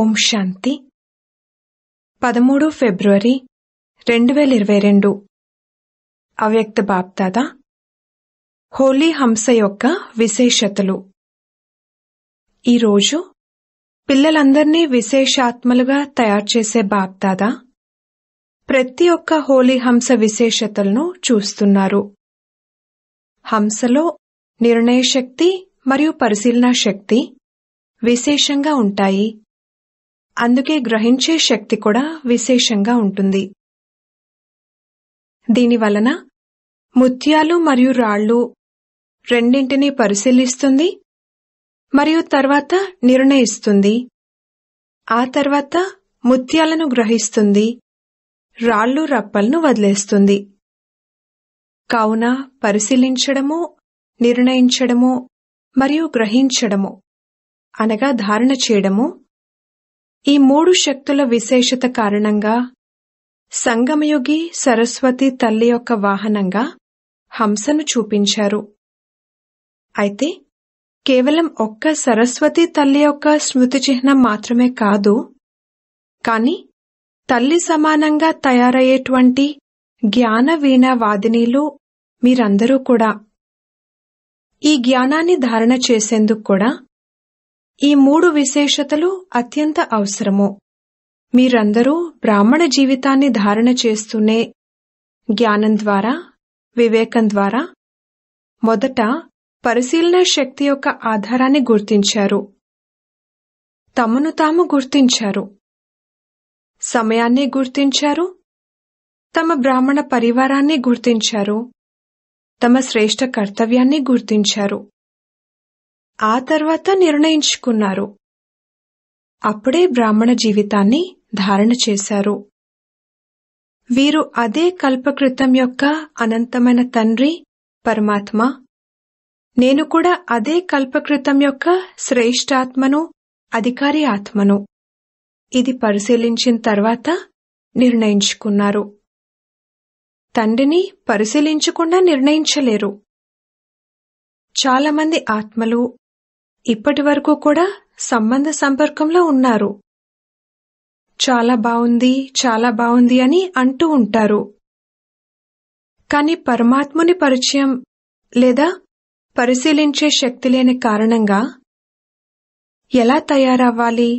ఓం శాంతి పదమూడు ఫిబ్రవరి రెండు వేల ఇరవై రెండు అవ్యక్త బాప్దాద హోలీ హంస యొక్క విశేషతలు ఈరోజు పిల్లలందరినీ విశేషాత్మలుగా తయారు చేసే బాప్దాదా ప్రతి ఒక్క హోలీ హంస విశేషతలను చూస్తున్నారు హంసలో నిర్ణయ శక్తి మరియు పరిశీలన శక్తి విశేషంగా ఉంటాయి అందుకే గ్రహించే శక్తి కూడా విశేషంగా ఉంటుంది దీనివలన ముత్యాలు మరియు రాళ్ళు రెండింటినీ పరిశీలిస్తుంది మరియు తర్వాత నిర్ణయిస్తుంది ఆ తర్వాత ముత్యాలను గ్రహిస్తుంది రాళ్ళు రప్పలను వదిలేస్తుంది కావున పరిశీలించడము నిర్ణయించడము మరియు గ్రహించడము అనగా ధారణ చేయడము ఈ మూడు శక్తుల విశేషత కారణంగా సంగమయుగి సరస్వతి తల్లి యొక్క వాహనంగా హంసను చూపించారు అయితే కేవలం ఒక్క సరస్వతి తల్లి యొక్క స్మృతి చిహ్నం మాత్రమే కాదు కాని తల్లి సమానంగా తయారయ్యేటువంటి జ్ఞాన వాదినీలు మీరందరూ కూడా ఈ జ్ఞానాన్ని ధారణ చేసేందుకు కూడా ఈ మూడు విశేషతలు అత్యంత అవసరము మీరందరూ బ్రాహ్మణ జీవితాన్ని ధారణ చేస్తూనే జ్ఞానం ద్వారా వివేకం ద్వారా మొదట పరిశీలన శక్తి యొక్క ఆధారాన్ని గుర్తించారు తమను తాము గుర్తించారు సమయాన్ని గుర్తించారు తమ బ్రాహ్మణ పరివారాన్ని గుర్తించారు తమ శ్రేష్ఠ కర్తవ్యాన్ని గుర్తించారు ఆ తర్వాత నిర్ణయించుకున్నారు అప్పుడే బ్రాహ్మణ జీవితాన్ని ధారణ చేశారు వీరు అదే కల్పకృతం యొక్క అనంతమైన తండ్రి పరమాత్మ నేను కూడా అదే కల్పకృతం యొక్క శ్రేష్టాత్మను అధికారి ఆత్మను ఇది పరిశీలించిన తర్వాత నిర్ణయించుకున్నారు తండ్రిని పరిశీలించకుండా నిర్ణయించలేరు చాలామంది ఆత్మలు ఇప్పటి వరకు కూడా సంబంధ సంపర్కంలో ఉన్నారు చాలా బావుంది చాలా బావుంది అని అంటూ ఉంటారు కాని పరమాత్ముని పరిచయం లేదా పరిశీలించే శక్తి లేని కారణంగా ఎలా తయారవ్వాలి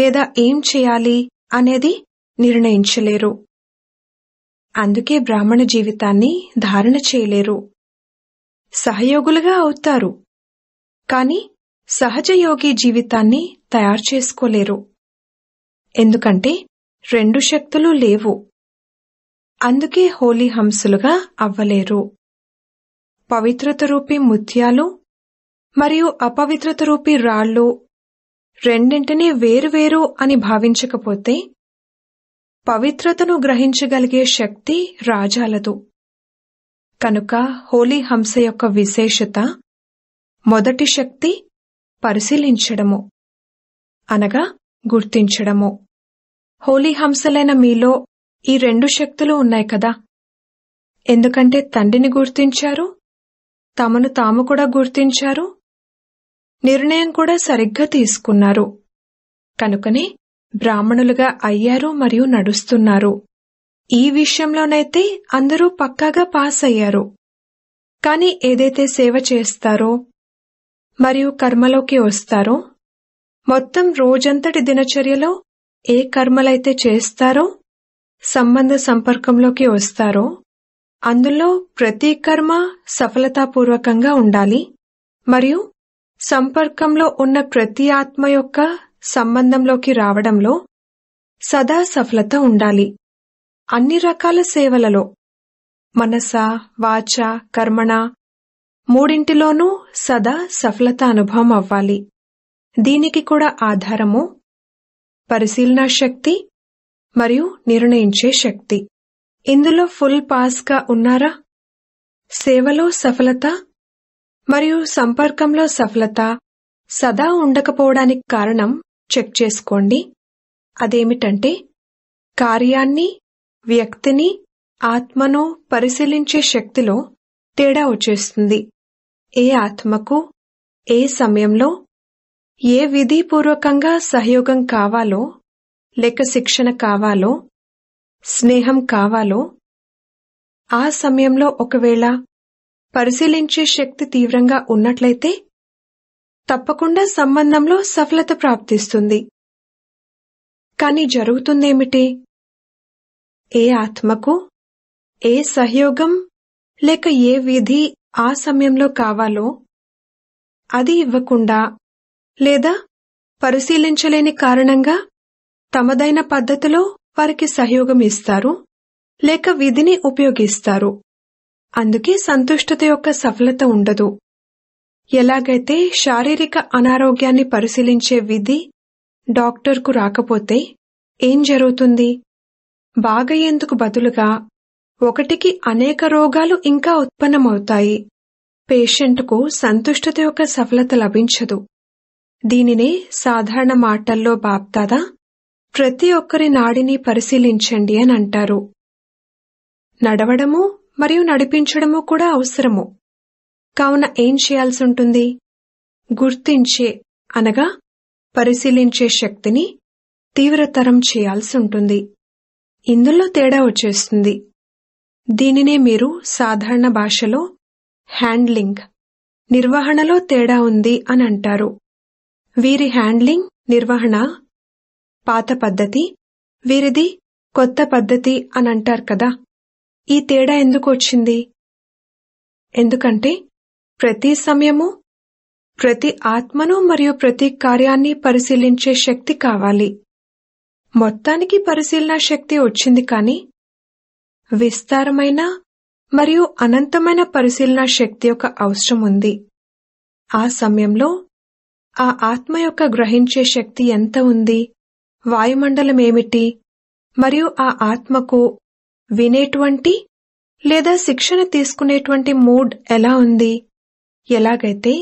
లేదా ఏం చేయాలి అనేది నిర్ణయించలేరు అందుకే బ్రాహ్మణ జీవితాన్ని ధారణ చేయలేరు సహయోగులుగా అవుతారు కానీ సహజయోగి జీవితాన్ని తయారు చేసుకోలేరు ఎందుకంటే రెండు శక్తులు లేవు అందుకే హోలీ హంసులుగా అవ్వలేరు పవిత్రత రూపి ముత్యాలు మరియు అపవిత్రత రూపి రాళ్ళు రెండింటినీ వేరువేరు అని భావించకపోతే పవిత్రతను గ్రహించగలిగే శక్తి రాజాలదు కనుక హోలీ హంస యొక్క విశేషత మొదటి శక్తి పరిశీలించడము అనగా గుర్తించడము హోలీ హంసలైన మీలో ఈ రెండు శక్తులు ఉన్నాయి కదా ఎందుకంటే తండ్రిని గుర్తించారు తమను తాము కూడా గుర్తించారు నిర్ణయం కూడా సరిగ్గా తీసుకున్నారు కనుకనే బ్రాహ్మణులుగా అయ్యారు మరియు నడుస్తున్నారు ఈ విషయంలోనైతే అందరూ పక్కాగా పాస్ అయ్యారు కాని ఏదైతే సేవ చేస్తారో మరియు కర్మలోకి వస్తారో మొత్తం రోజంతటి దినచర్యలో ఏ కర్మలైతే చేస్తారో సంబంధ సంపర్కంలోకి వస్తారో అందులో ప్రతి కర్మ సఫలతాపూర్వకంగా ఉండాలి మరియు సంపర్కంలో ఉన్న ప్రతి ఆత్మ యొక్క సంబంధంలోకి రావడంలో సదా సఫలత ఉండాలి అన్ని రకాల సేవలలో మనస వాచ కర్మణ మూడింటిలోనూ సదా సఫలత అనుభవం అవ్వాలి దీనికి కూడా ఆధారము పరిశీలనా శక్తి మరియు నిర్ణయించే శక్తి ఇందులో ఫుల్ పాస్గా ఉన్నారా సేవలో సఫలత మరియు సంపర్కంలో సఫలత సదా ఉండకపోవడానికి కారణం చెక్ చేసుకోండి అదేమిటంటే కార్యాన్ని వ్యక్తిని ఆత్మను పరిశీలించే శక్తిలో తేడా వచ్చేస్తుంది ఏ ఆత్మకు ఏ సమయంలో ఏ విధిపూర్వకంగా సహయోగం కావాలో లేక శిక్షణ కావాలో స్నేహం కావాలో ఆ సమయంలో ఒకవేళ పరిశీలించే శక్తి తీవ్రంగా ఉన్నట్లయితే తప్పకుండా సంబంధంలో సఫలత ప్రాప్తిస్తుంది కాని జరుగుతుందేమిటి ఏ ఆత్మకు ఏ సహయోగం లేక ఏ విధి ఆ సమయంలో కావాలో అది ఇవ్వకుండా లేదా పరిశీలించలేని కారణంగా తమదైన పద్ధతిలో వారికి సహయోగం ఇస్తారు లేక విధిని ఉపయోగిస్తారు అందుకే సంతుష్టత యొక్క సఫలత ఉండదు ఎలాగైతే శారీరక అనారోగ్యాన్ని పరిశీలించే విధి డాక్టర్కు రాకపోతే ఏం జరుగుతుంది బాగయ్యేందుకు బదులుగా ఒకటికి అనేక రోగాలు ఇంకా ఉత్పన్నమవుతాయి పేషెంట్కు సంతుష్టత యొక్క సఫలత లభించదు దీనినే సాధారణ మాటల్లో బాప్దాదా ప్రతి ఒక్కరి నాడిని పరిశీలించండి అని అంటారు నడవడము మరియు నడిపించడము కూడా అవసరము కావున ఏం చేయాల్సి ఉంటుంది గుర్తించే అనగా పరిశీలించే శక్తిని తీవ్రతరం చేయాల్సి ఉంటుంది ఇందులో తేడా వచ్చేస్తుంది దీనినే మీరు సాధారణ భాషలో హ్యాండ్లింగ్ నిర్వహణలో తేడా ఉంది అని అంటారు వీరి హ్యాండ్లింగ్ నిర్వహణ పాత పద్ధతి వీరిది కొత్త పద్ధతి అని అంటారు కదా ఈ తేడా ఎందుకు వచ్చింది ఎందుకంటే ప్రతి సమయము ప్రతి ఆత్మను మరియు ప్రతి కార్యాన్ని పరిశీలించే శక్తి కావాలి మొత్తానికి పరిశీలన శక్తి వచ్చింది కానీ విస్తారమైన మరియు అనంతమైన పరిశీలన శక్తి యొక్క అవసరం ఉంది ఆ సమయంలో ఆ ఆత్మ యొక్క గ్రహించే శక్తి ఎంత ఉంది వాయుమండలం ఏమిటి మరియు ఆ ఆత్మకు వినేటువంటి లేదా శిక్షణ తీసుకునేటువంటి మూడ్ ఎలా ఉంది ఎలాగైతే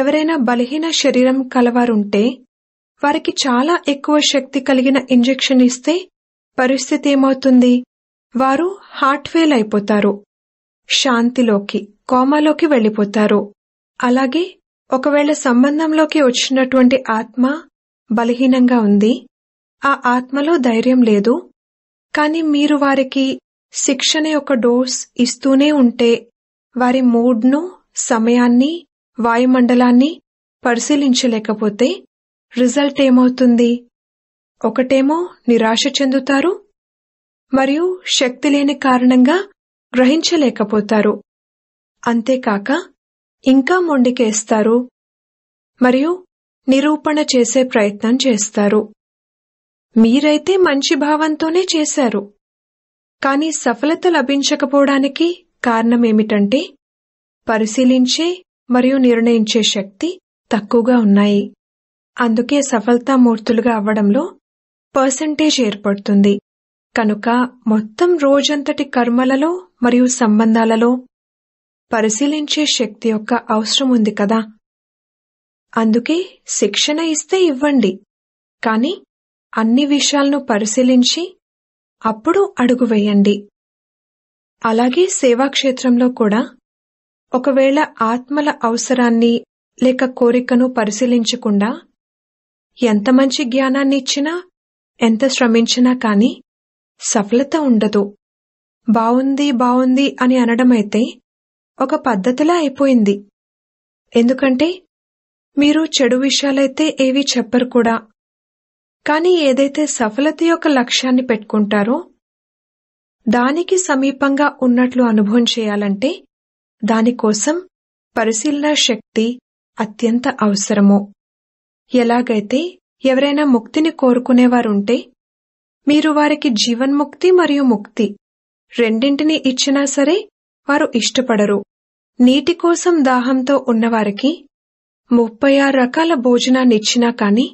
ఎవరైనా బలహీన శరీరం కలవారుంటే వారికి చాలా ఎక్కువ శక్తి కలిగిన ఇంజెక్షన్ ఇస్తే పరిస్థితి ఏమవుతుంది వారు హార్ట్ ఫెయిల్ అయిపోతారు శాంతిలోకి కోమాలోకి వెళ్ళిపోతారు అలాగే ఒకవేళ సంబంధంలోకి వచ్చినటువంటి ఆత్మ బలహీనంగా ఉంది ఆ ఆత్మలో ధైర్యం లేదు కానీ మీరు వారికి శిక్షణ యొక్క డోస్ ఇస్తూనే ఉంటే వారి మూడ్ను సమయాన్ని వాయుమండలాన్ని పరిశీలించలేకపోతే రిజల్ట్ ఏమవుతుంది ఒకటేమో నిరాశ చెందుతారు మరియు శక్తి లేని కారణంగా గ్రహించలేకపోతారు అంతేకాక ఇంకా మొండికేస్తారు మరియు నిరూపణ చేసే ప్రయత్నం చేస్తారు మీరైతే మంచి భావంతోనే చేశారు కానీ సఫలత లభించకపోవడానికి కారణమేమిటంటే పరిశీలించే మరియు నిర్ణయించే శక్తి తక్కువగా ఉన్నాయి అందుకే సఫలతామూర్తులుగా అవ్వడంలో పర్సంటేజ్ ఏర్పడుతుంది కనుక మొత్తం రోజంతటి కర్మలలో మరియు సంబంధాలలో పరిశీలించే శక్తి యొక్క అవసరం ఉంది కదా అందుకే శిక్షణ ఇస్తే ఇవ్వండి కానీ అన్ని విషయాలను పరిశీలించి అప్పుడు అడుగు వేయండి అలాగే సేవాక్షేత్రంలో కూడా ఒకవేళ ఆత్మల అవసరాన్ని లేక కోరికను పరిశీలించకుండా ఎంత మంచి జ్ఞానాన్ని ఇచ్చినా ఎంత శ్రమించినా కానీ సఫలత ఉండదు బావుంది బావుంది అని అనడమైతే ఒక పద్ధతిలా అయిపోయింది ఎందుకంటే మీరు చెడు విషయాలైతే ఏవీ చెప్పరు కూడా కానీ ఏదైతే సఫలత యొక్క లక్ష్యాన్ని పెట్టుకుంటారో దానికి సమీపంగా ఉన్నట్లు అనుభవం చేయాలంటే దానికోసం పరిశీలన శక్తి అత్యంత అవసరము ఎలాగైతే ఎవరైనా ముక్తిని కోరుకునేవారుంటే మీరు వారికి జీవన్ముక్తి మరియు ముక్తి రెండింటినీ ఇచ్చినా సరే వారు ఇష్టపడరు నీటి కోసం దాహంతో ఉన్నవారికి ముప్పై ఆరు రకాల భోజనాన్నిచ్చినా కాని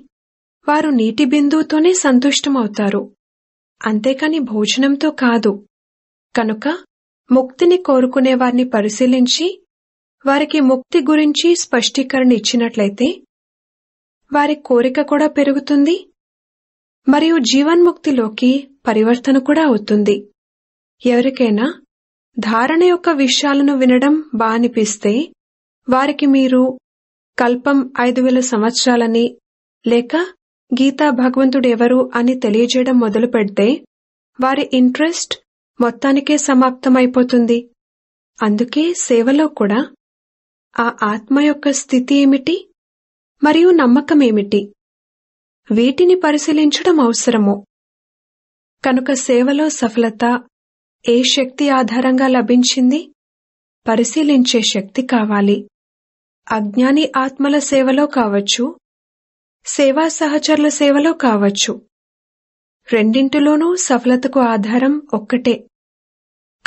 వారు నీటి బిందువుతోనే సంతుష్టమవుతారు అంతేకాని భోజనంతో కాదు కనుక ముక్తిని కోరుకునే వారిని పరిశీలించి వారికి ముక్తి గురించి స్పష్టీకరణ ఇచ్చినట్లయితే వారి కోరిక కూడా పెరుగుతుంది మరియు జీవన్ముక్తిలోకి పరివర్తన కూడా అవుతుంది ఎవరికైనా ధారణ యొక్క విషయాలను వినడం బా అనిపిస్తే వారికి మీరు కల్పం ఐదు వేల సంవత్సరాలని లేక గీతా భగవంతుడు ఎవరు అని తెలియజేయడం మొదలు పెడితే వారి ఇంట్రెస్ట్ మొత్తానికే సమాప్తమైపోతుంది అందుకే సేవలో కూడా ఆ ఆత్మ యొక్క స్థితి ఏమిటి మరియు నమ్మకం ఏమిటి వీటిని పరిశీలించడం అవసరము కనుక సేవలో సఫలత ఏ శక్తి ఆధారంగా లభించింది పరిశీలించే శక్తి కావాలి అజ్ఞాని ఆత్మల సేవలో కావచ్చు సేవా సహచరుల సేవలో కావచ్చు రెండింటిలోనూ సఫలతకు ఆధారం ఒక్కటే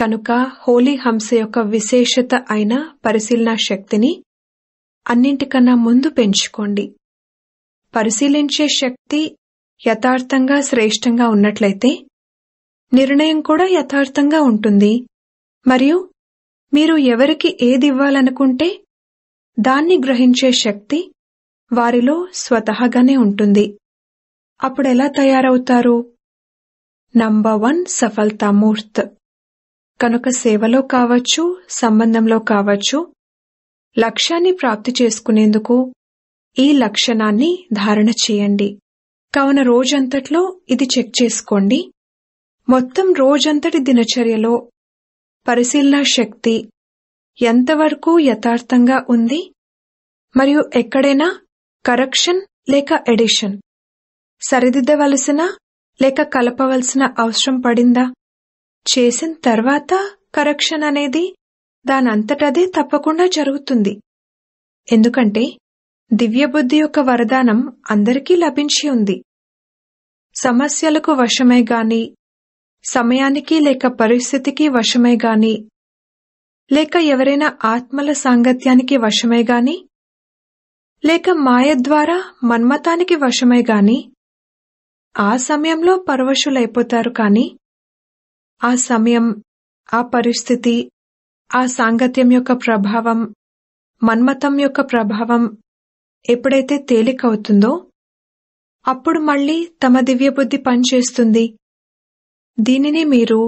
కనుక హోలీ హంస యొక్క విశేషత అయిన పరిశీలన శక్తిని అన్నింటికన్నా ముందు పెంచుకోండి పరిశీలించే శక్తి యథార్థంగా శ్రేష్టంగా ఉన్నట్లయితే నిర్ణయం కూడా యథార్థంగా ఉంటుంది మరియు మీరు ఎవరికి ఏది ఇవ్వాలనుకుంటే దాన్ని గ్రహించే శక్తి వారిలో స్వతహాగానే ఉంటుంది అప్పుడెలా తయారవుతారు నంబర్ వన్ సఫల్తామూర్త్ కనుక సేవలో కావచ్చు సంబంధంలో కావచ్చు లక్ష్యాన్ని ప్రాప్తి చేసుకునేందుకు ఈ లక్షణాన్ని ధారణ చేయండి కావున రోజంతట్లో ఇది చెక్ చేసుకోండి మొత్తం రోజంతటి దినచర్యలో పరిశీలన శక్తి ఎంతవరకు యథార్థంగా ఉంది మరియు ఎక్కడైనా కరెక్షన్ లేక ఎడిషన్ సరిదిద్దవలసిన లేక కలపవలసిన అవసరం పడిందా చేసిన తర్వాత కరెక్షన్ అనేది దానంతటదే తప్పకుండా జరుగుతుంది ఎందుకంటే దివ్యబుద్ధి యొక్క వరదానం అందరికీ లభించి ఉంది సమస్యలకు వశమే గాని సమయానికి లేక పరిస్థితికి వశమే గాని లేక ఎవరైనా ఆత్మల సాంగత్యానికి వశమే గాని లేక మాయ ద్వారా మన్మతానికి వశమే గాని ఆ సమయంలో పరవశులైపోతారు కాని ఆ సమయం ఆ పరిస్థితి ఆ సాంగత్యం యొక్క ప్రభావం మన్మతం యొక్క ప్రభావం ఎప్పుడైతే తేలికవుతుందో అప్పుడు మళ్ళీ తమ దివ్యబుద్ధి పనిచేస్తుంది దీనిని మీరు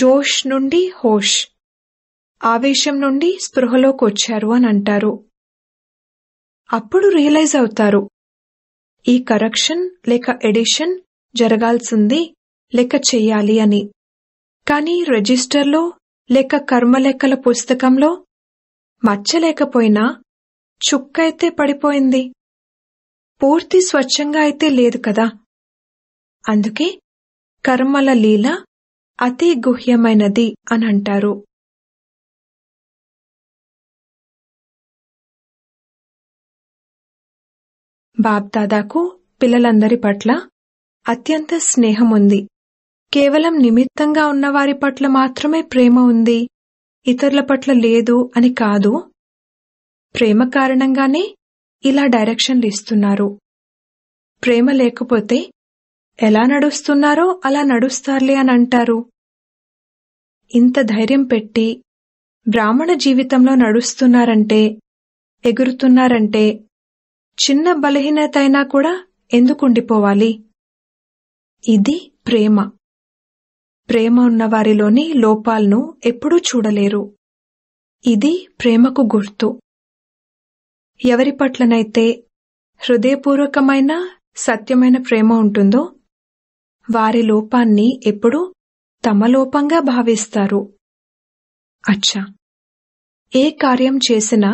జోష్ నుండి హోష్ ఆవేశం నుండి స్పృహలోకి వచ్చారు అని అంటారు అప్పుడు రియలైజ్ అవుతారు ఈ కరెక్షన్ లేక ఎడిషన్ జరగాల్సింది లెక్క చెయ్యాలి అని కానీ రిజిస్టర్లో లేక కర్మలెక్కల పుస్తకంలో మచ్చలేకపోయినా చుక్కైతే పడిపోయింది పూర్తి స్వచ్ఛంగా అయితే లేదు కదా అందుకే కర్మల లీల అతి గుహ్యమైనది అని అంటారు బాబ్దాదాకు పిల్లలందరి పట్ల అత్యంత స్నేహం ఉంది కేవలం నిమిత్తంగా ఉన్నవారి పట్ల మాత్రమే ప్రేమ ఉంది ఇతరుల పట్ల లేదు అని కాదు ప్రేమ కారణంగానే ఇలా డైరెక్షన్లు ఇస్తున్నారు ప్రేమ లేకపోతే ఎలా నడుస్తున్నారో అలా నడుస్తారులే అని అంటారు ఇంత ధైర్యం పెట్టి బ్రాహ్మణ జీవితంలో నడుస్తున్నారంటే ఎగురుతున్నారంటే చిన్న బలహీనత అయినా కూడా ఎందుకుండిపోవాలి ఇది ప్రేమ ప్రేమ ఉన్నవారిలోని లోపాలను ఎప్పుడూ చూడలేరు ఇది ప్రేమకు గుర్తు ఎవరి పట్లనైతే హృదయపూర్వకమైన సత్యమైన ప్రేమ ఉంటుందో వారి లోపాన్ని ఎప్పుడూ తమ లోపంగా భావిస్తారు అచ్చా ఏ కార్యం చేసినా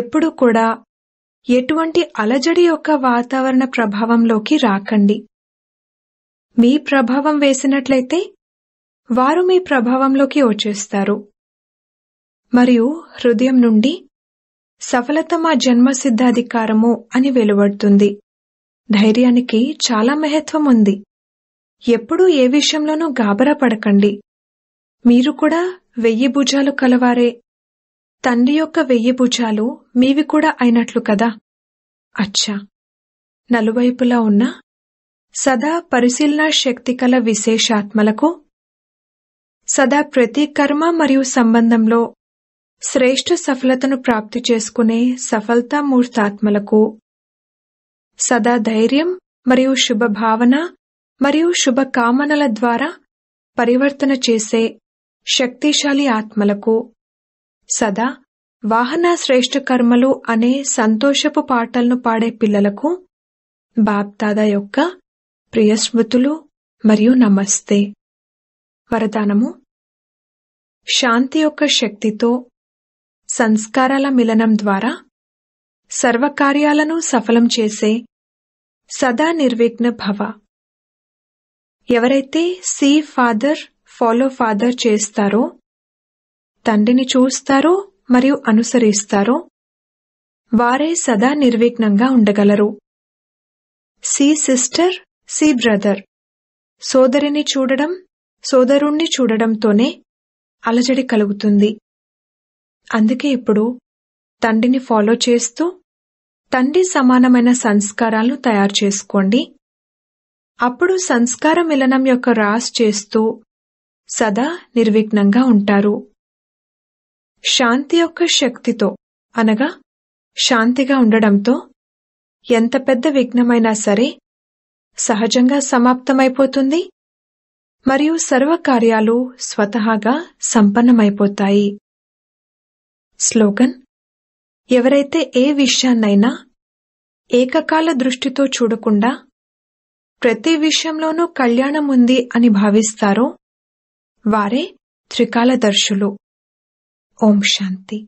ఎప్పుడు కూడా ఎటువంటి అలజడి యొక్క వాతావరణ ప్రభావంలోకి రాకండి మీ ప్రభావం వేసినట్లయితే వారు మీ ప్రభావంలోకి వచ్చేస్తారు మరియు హృదయం నుండి సఫలత మా జన్మసిద్ధాధికారము అని వెలువడుతుంది ధైర్యానికి చాలా మహత్వం ఉంది ఎప్పుడూ ఏ విషయంలోనూ గాబరా పడకండి మీరు కూడా వెయ్యి భుజాలు కలవారే తండ్రి యొక్క వెయ్యి భుజాలు మీవి కూడా అయినట్లు కదా అచ్చా నలువైపులా ఉన్న సదా పరిశీలనా శక్తి కల విశేషాత్మలకు సదా ప్రతి కర్మ మరియు సంబంధంలో శ్రేష్ఠ సఫలతను ప్రాప్తి చేసుకునే సఫలతామూర్తాత్మలకు సదా ధైర్యం మరియు శుభభావన మరియు శుభకామనల ద్వారా పరివర్తన చేసే శక్తిశాలి ఆత్మలకు సదా వాహన శ్రేష్ఠ కర్మలు అనే సంతోషపు పాటలను పాడే పిల్లలకు బాప్దాదా యొక్క ప్రియస్మృతులు మరియు నమస్తే వరదానము శాంతి యొక్క శక్తితో సంస్కారాల మిలనం ద్వారా సర్వకార్యాలను సఫలం చేసే సదా నిర్విఘ్న భవ ఎవరైతే సీ ఫాదర్ ఫాలో ఫాదర్ చేస్తారో తండ్రిని చూస్తారో మరియు అనుసరిస్తారో వారే సదా నిర్విఘ్నంగా ఉండగలరు సీ సిస్టర్ సీ బ్రదర్ సోదరిని చూడడం సోదరుణ్ణి చూడడంతోనే అలజడి కలుగుతుంది అందుకే ఇప్పుడు తండ్రిని ఫాలో చేస్తూ తండ్రి సమానమైన సంస్కారాలను తయారు చేసుకోండి అప్పుడు సంస్కార మిలనం యొక్క రాస్ చేస్తూ సదా నిర్విఘ్నంగా ఉంటారు శాంతి యొక్క శక్తితో అనగా శాంతిగా ఉండడంతో ఎంత పెద్ద విఘ్నమైనా సరే సహజంగా సమాప్తమైపోతుంది మరియు సర్వకార్యాలు స్వతహాగా సంపన్నమైపోతాయి స్లోగన్ ఎవరైతే ఏ విషయాన్నైనా ఏకకాల దృష్టితో చూడకుండా ప్రతి విషయంలోనూ కళ్యాణం ఉంది అని భావిస్తారో వారే త్రికాలదర్శులు ఓం శాంతి